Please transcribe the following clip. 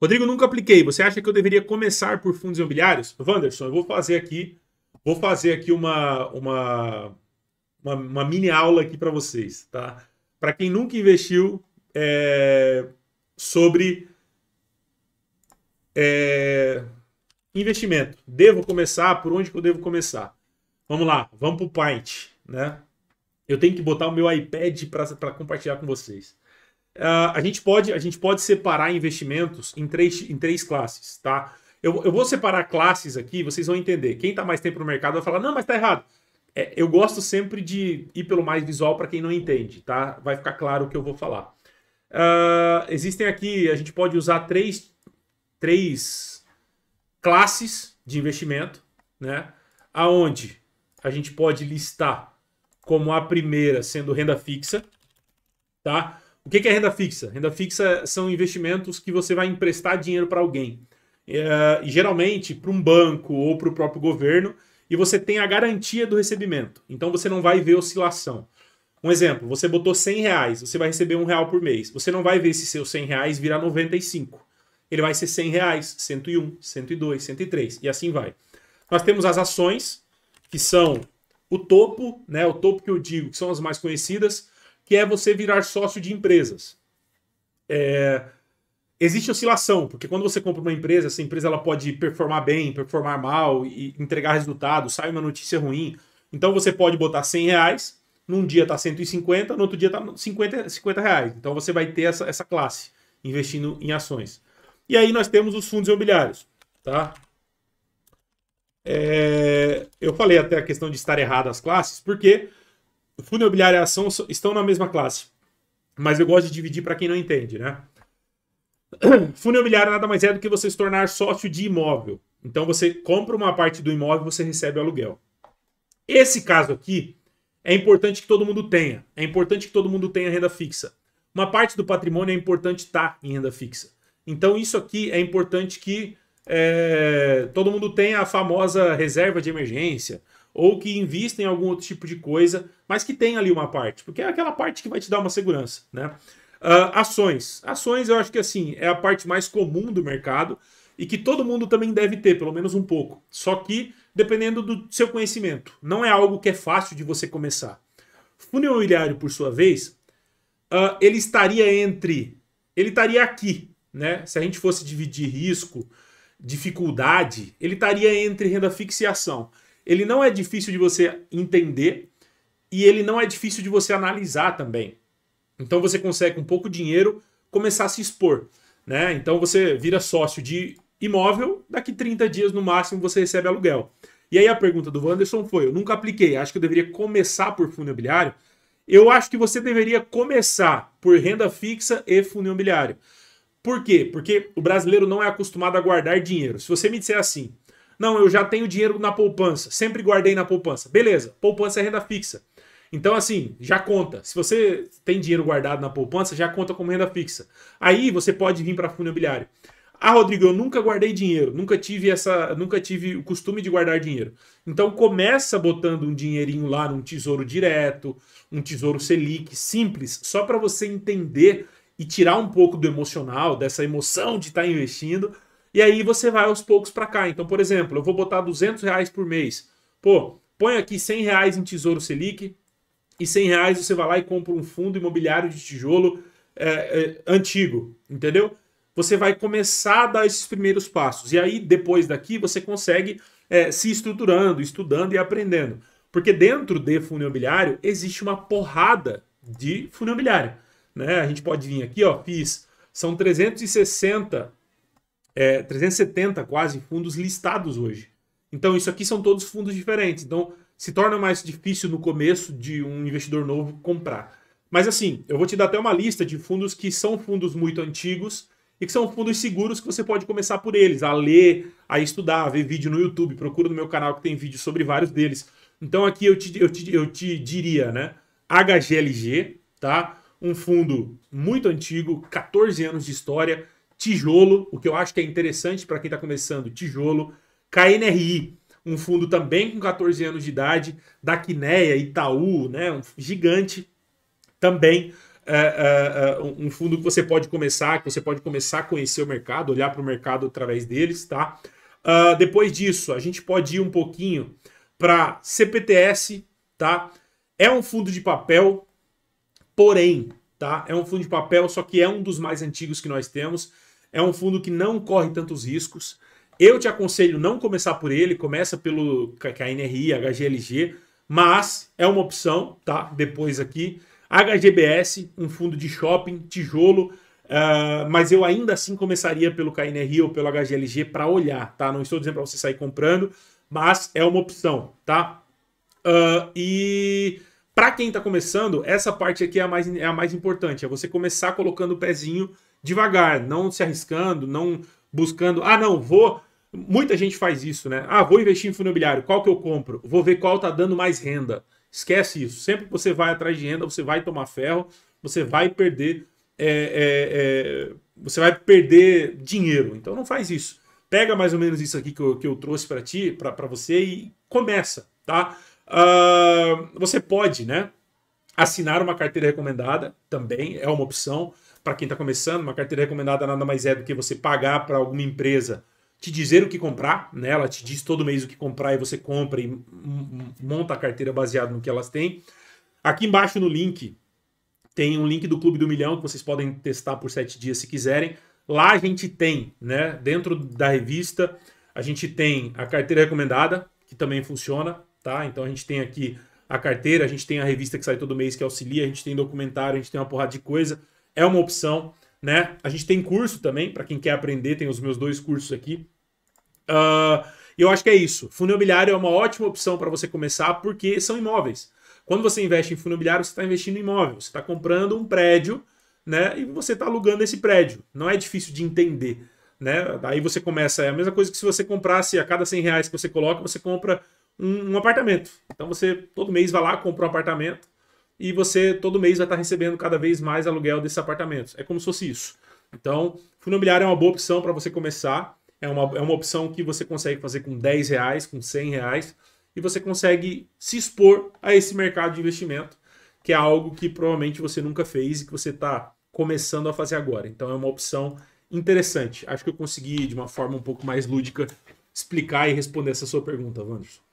Rodrigo, nunca apliquei. Você acha que eu deveria começar por fundos imobiliários? Wanderson, eu vou fazer aqui, vou fazer aqui uma, uma, uma, uma mini aula aqui para vocês, tá? Para quem nunca investiu é, sobre é, investimento, devo começar? Por onde que eu devo começar? Vamos lá, vamos para o Paint, né? Eu tenho que botar o meu iPad para compartilhar com vocês. Uh, a, gente pode, a gente pode separar investimentos em três, em três classes, tá? Eu, eu vou separar classes aqui, vocês vão entender. Quem está mais tempo no mercado vai falar, não, mas tá errado. É, eu gosto sempre de ir pelo mais visual para quem não entende, tá? Vai ficar claro o que eu vou falar. Uh, existem aqui, a gente pode usar três, três classes de investimento, né? Aonde a gente pode listar como a primeira sendo renda fixa, tá? O que é renda fixa? Renda fixa são investimentos que você vai emprestar dinheiro para alguém, é, geralmente para um banco ou para o próprio governo, e você tem a garantia do recebimento. Então você não vai ver oscilação. Um exemplo, você botou 100 reais, você vai receber um real por mês. Você não vai ver se seus 100 reais virar 95. Ele vai ser 100 reais, 101, 102, 103 e assim vai. Nós temos as ações, que são o topo, né? O topo que eu digo, que são as mais conhecidas que é você virar sócio de empresas. É, existe oscilação, porque quando você compra uma empresa, essa empresa ela pode performar bem, performar mal e entregar resultado, sai uma notícia ruim. Então você pode botar 100 reais, num dia tá 150, no outro dia tá 50, 50 reais. Então você vai ter essa, essa classe investindo em ações. E aí nós temos os fundos imobiliários, tá? É, eu falei até a questão de estar errado as classes, porque fundo imobiliário e ação estão na mesma classe. Mas eu gosto de dividir para quem não entende, né? Fundo imobiliário nada mais é do que você se tornar sócio de imóvel. Então você compra uma parte do imóvel e você recebe o aluguel. Esse caso aqui é importante que todo mundo tenha. É importante que todo mundo tenha renda fixa. Uma parte do patrimônio é importante estar tá em renda fixa. Então isso aqui é importante que é, todo mundo tenha a famosa reserva de emergência, ou que invista em algum outro tipo de coisa, mas que tem ali uma parte, porque é aquela parte que vai te dar uma segurança, né? Uh, ações. Ações eu acho que assim é a parte mais comum do mercado e que todo mundo também deve ter, pelo menos um pouco. Só que dependendo do seu conhecimento, não é algo que é fácil de você começar. Fundo imobiliário, por sua vez, uh, ele estaria entre. Ele estaria aqui, né? Se a gente fosse dividir risco, dificuldade, ele estaria entre renda fixa e ação ele não é difícil de você entender e ele não é difícil de você analisar também. Então você consegue com pouco dinheiro começar a se expor, né? Então você vira sócio de imóvel, daqui 30 dias no máximo você recebe aluguel. E aí a pergunta do Wanderson foi: eu nunca apliquei, acho que eu deveria começar por fundo imobiliário. Eu acho que você deveria começar por renda fixa e fundo imobiliário. Por quê? Porque o brasileiro não é acostumado a guardar dinheiro. Se você me disser assim, não, eu já tenho dinheiro na poupança, sempre guardei na poupança. Beleza, poupança é renda fixa. Então, assim, já conta. Se você tem dinheiro guardado na poupança, já conta como renda fixa. Aí você pode vir para fundo imobiliário. Ah, Rodrigo, eu nunca guardei dinheiro, nunca tive essa, nunca tive o costume de guardar dinheiro. Então começa botando um dinheirinho lá num tesouro direto, um tesouro Selic, simples, só para você entender e tirar um pouco do emocional, dessa emoção de estar tá investindo e aí você vai aos poucos para cá. Então, por exemplo, eu vou botar 200 reais por mês. Pô, põe aqui 100 reais em Tesouro Selic e 100 reais você vai lá e compra um fundo imobiliário de tijolo é, é, antigo, entendeu? Você vai começar a dar esses primeiros passos. E aí, depois daqui, você consegue é, se estruturando, estudando e aprendendo. Porque dentro de fundo imobiliário existe uma porrada de fundo imobiliário. Né? A gente pode vir aqui, ó, fiz, são 360 é, 370 quase fundos listados hoje. Então, isso aqui são todos fundos diferentes. Então, se torna mais difícil no começo de um investidor novo comprar. Mas assim, eu vou te dar até uma lista de fundos que são fundos muito antigos e que são fundos seguros que você pode começar por eles, a ler, a estudar, a ver vídeo no YouTube. Procura no meu canal que tem vídeo sobre vários deles. Então aqui eu te, eu te, eu te diria, né? HGLG, tá? Um fundo muito antigo, 14 anos de história, tijolo, o que eu acho que é interessante para quem está começando, tijolo, KNRI, um fundo também com 14 anos de idade, da Quineia, Itaú, né, um gigante, também eh, eh, eh, um fundo que você pode começar, que você pode começar a conhecer o mercado, olhar para o mercado através deles, tá? Ah, depois disso, a gente pode ir um pouquinho para CPTS, tá? É um fundo de papel, porém, tá? É um fundo de papel, só que é um dos mais antigos que nós temos. É um fundo que não corre tantos riscos. Eu te aconselho não começar por ele, começa pelo KNRI, HGLG, mas é uma opção, tá? Depois aqui. HGBS, um fundo de shopping, tijolo, Uh, mas eu ainda assim começaria pelo KNRI ou pelo HGLG para olhar, tá? Não estou dizendo para você sair comprando, mas é uma opção, tá? Uh, e para quem está começando, essa parte aqui é a, mais, é a mais importante, é você começar colocando o pezinho devagar, não se arriscando, não buscando, ah, não, vou. Muita gente faz isso, né? Ah, vou investir em fundo imobiliário, qual que eu compro? Vou ver qual tá dando mais renda. Esquece isso. Sempre que você vai atrás de renda, você vai tomar ferro, você vai perder. É, é, é, você vai perder dinheiro. Então não faz isso. Pega mais ou menos isso aqui que eu, que eu trouxe para ti, para você e começa, tá? Uh, você pode, né? Assinar uma carteira recomendada também é uma opção para quem está começando. Uma carteira recomendada nada mais é do que você pagar para alguma empresa te dizer o que comprar, né? ela te diz todo mês o que comprar e você compra e monta a carteira baseado no que elas têm. Aqui embaixo no link tem um link do Clube do Milhão que vocês podem testar por sete dias se quiserem. Lá a gente tem, né? Dentro da revista, a gente tem a carteira recomendada, que também funciona, tá? Então a gente tem aqui a carteira, a gente tem a revista que sai todo mês que auxilia, a gente tem documentário, a gente tem uma porrada de coisa. É uma opção, né? A gente tem curso também, para quem quer aprender, tem os meus dois cursos aqui. Uh, e eu acho que é isso. Fundo imobiliário é uma ótima opção para você começar, porque são imóveis. Quando você investe em fundo imobiliário, você está investindo em imóvel, você está comprando um prédio, né? E você está alugando esse prédio. Não é difícil de entender, né? Daí você começa, é a mesma coisa que se você comprasse a cada 100 reais que você coloca, você compra um, um apartamento. Então você todo mês vai lá, compra um apartamento e você todo mês vai estar recebendo cada vez mais aluguel desses apartamentos. É como se fosse isso. Então, fundo imobiliário é uma boa opção para você começar. É uma, é uma opção que você consegue fazer com 10 reais, com 100 reais, e você consegue se expor a esse mercado de investimento, que é algo que provavelmente você nunca fez e que você está começando a fazer agora. Então, é uma opção interessante. Acho que eu consegui, de uma forma um pouco mais lúdica, explicar e responder essa sua pergunta, Wanderson.